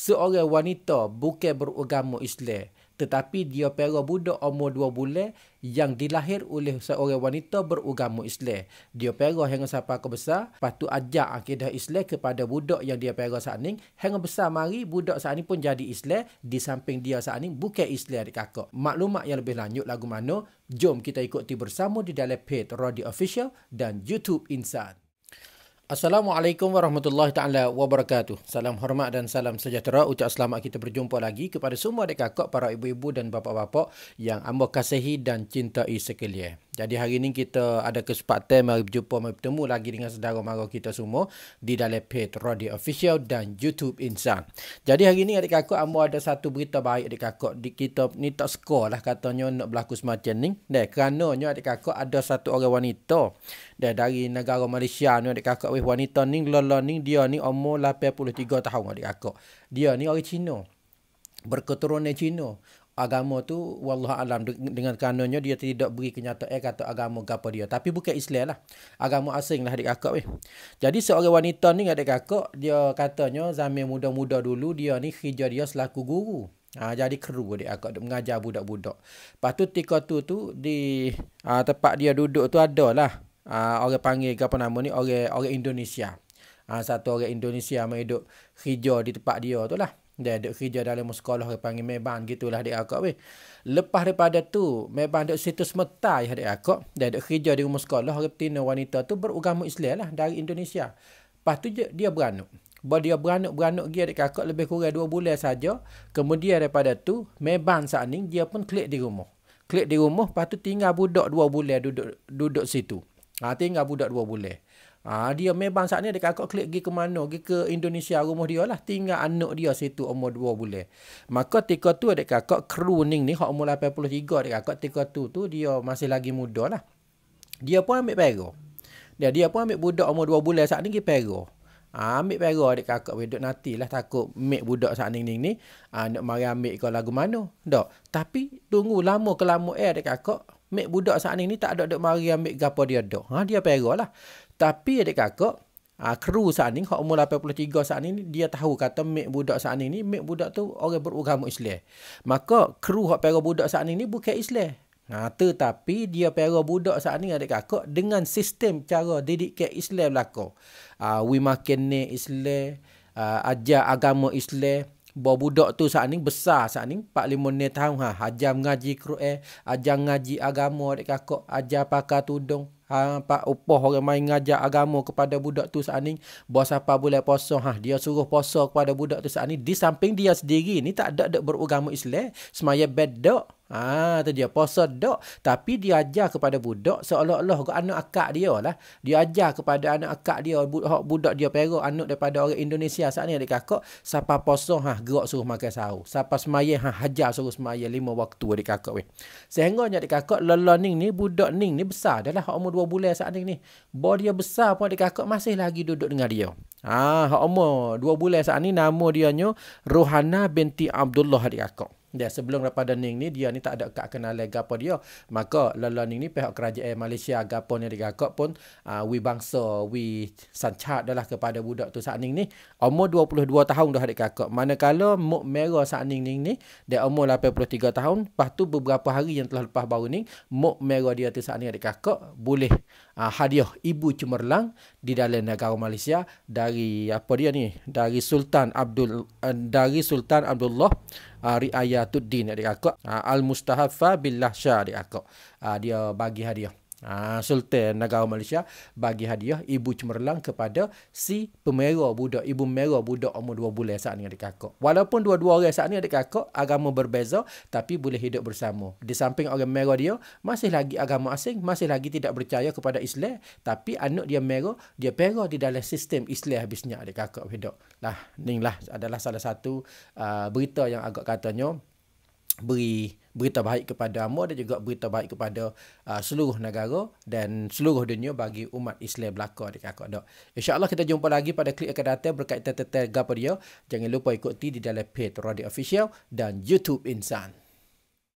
seorang wanita bukan beragama Islam tetapi dia pera budak umur dua bulan yang dilahir oleh seorang wanita beragama Islam. Dia pera hingga sampai ke besar, patu ajak akidah Islam kepada budak yang dia pera saat ini. Hingga besar mari, budak saat ini pun jadi Islam. Di samping dia saat ini, bukan Islam adik kakak. Maklumat yang lebih lanjut lagu mana, jom kita ikuti bersama di dalam page Radio Official dan YouTube Insan. Assalamualaikum warahmatullahi taala wabarakatuh. Salam hormat dan salam sejahtera ucap selamat kita berjumpa lagi kepada semua adik kakak, para ibu-ibu dan bapa-bapa yang ambo kasihi dan cintai sekalian. Jadi hari ini kita ada kesempatan mari berjumpa mari bertemu lagi dengan saudara mara kita semua di dalam page Radio Official dan YouTube Insan. Jadi hari ini adik kakak ambo ada satu berita baik adik kakak di kita ni tak sekolah lah katanya nak berlaku semacam ni. Dan kerana nya adik kakak ada satu orang wanita dan dari negara Malaysia ni adik kakak wei wanita ni lola ni dia ni umur 83 tahun adik kakak. Dia ni orang Cina berketurunan Cina agama tu wallah alam dengan kanonnya dia tidak beri kenyataan eh, kata agama gapo dia tapi bukan Islam lah agama asing lah adik kakak weh jadi seorang wanita ni adik kakak dia katanya zaman muda-muda dulu dia ni hijau dia selaku guru ha, jadi kru adik kakak dia mengajar budak-budak lepas tu tika tu tu di ha, tempat dia duduk tu adalah ha, orang panggil apa nama ni orang orang Indonesia ha, satu orang Indonesia mai duduk hijau di tempat dia tu lah dia ada kerja dalam sekolah dia panggil meban gitulah dia akak weh. Lepas daripada tu, meban dia situ semetai ya, dia akak. Dia ada kerja di rumah sekolah dia betina wanita tu beragama Islam lah dari Indonesia. Lepas tu dia beranak. Bila dia beranak-beranak dia adik kakak lebih kurang 2 bulan saja. Kemudian daripada tu, meban saat ni dia pun klik di rumah. Klik di rumah, lepas tu tinggal budak 2 bulan duduk duduk situ. Ha, tinggal budak 2 bulan. Ha, dia memang saat ni dia kakak klik pergi ke mana? Pergi ke Indonesia rumah dia lah. Tinggal anak dia situ umur 2 bulan. Maka tika tu adik kakak kruning ni. Hak umur 83 adik kakak tika tu tu dia masih lagi muda lah. Dia pun ambil pera. Dia, dia pun ambil budak umur 2 bulan saat ni pergi pera. Ha, ambil pera adik kakak duduk nanti lah takut mek budak saat ni ni ni. Ha, nak mari ambil kau lagu mana. Tak. Tapi tunggu lama kelama eh adik kakak. Mek budak saat ini tak ada duk mari ambil gapo dia dok. Ha dia perah Tapi adik kakak ha, kru saat ini, hak umur 83 saat ini, dia tahu kata mek budak saat ini, mek budak tu orang beragama Islam. Maka kru hak perah budak saat ini bukan Islam. Ha, tetapi dia perah budak saat ini adik kakak dengan sistem cara didik ke Islam lako. Ha, we makin ni Islam, ha, ajar agama Islam, Buah budak tu saat ni besar saat ni. 4 5 ni tahun ha. Ajar mengaji Quran, ajar ngaji agama dekat kakak, ajar pakai tudung. Ha, pak upah orang main ngajar agama kepada budak tu saat ni. Buah siapa boleh puasa ha. Dia suruh puasa kepada budak tu saat ni. Di samping dia sendiri ni tak ada dak beragama Islam. Semaya bedok. Ah, tu dia puasa dok. tapi dia ajar kepada budak seolah-olah ke anak akak dia lah. Dia ajar kepada anak akak dia, budak, budak dia perak anak daripada orang Indonesia saat ni adik kakak, siapa puasa ha gerak suruh makan sahur. Siapa semayang ha hajar suruh semayang lima waktu adik kakak weh. Sehingganya adik kakak lelah ning ni budak ning ni besar dah lah umur 2 bulan saat ni ni. Bo dia besar pun adik kakak masih lagi duduk dengan dia. Ah, ha, umur 2 bulan saat ni nama dia nyo Rohana binti Abdullah adik kakak. Dia sebelum rapat Ning ni dia ni tak ada kak kenal lega apa dia. Maka lalu Ning ni pihak kerajaan Malaysia gapo ni gako pun uh, wi bangsa wi sancak adalah kepada budak tu saat Ning ni umur 22 tahun dah adik kakak. kalau muk mega saat Ning Ning ni dia umur 83 tahun. Lepas tu beberapa hari yang telah lepas baru ni muk mega dia tu saat Ning adik kakak boleh uh, hadiah ibu cemerlang di dalam negara Malaysia dari apa dia ni dari Sultan Abdul uh, dari Sultan Abdullah uh, riayatuddin adik akak uh, ah, al mustahaffa billah syah adik uh, dia bagi hadiah Ha, Sultan Negara Malaysia bagi hadiah Ibu Cemerlang kepada si pemera budak, Ibu Mera budak umur dua bulan saat ni adik kakak. Walaupun dua-dua orang saat ni adik kakak agama berbeza tapi boleh hidup bersama. Di samping orang Mera dia masih lagi agama asing, masih lagi tidak percaya kepada Islam tapi anak dia Mera, dia Mera di dalam sistem Islam habisnya adik kakak hidup. Lah, ni lah adalah salah satu uh, berita yang agak katanya beri berita baik kepada Amor dan juga berita baik kepada uh, seluruh negara dan seluruh dunia bagi umat Islam belaka di kakak dok. InsyaAllah kita jumpa lagi pada klik akan datang berkaitan tentang gapa dia. Jangan lupa ikuti di dalam page Radio Official dan YouTube Insan.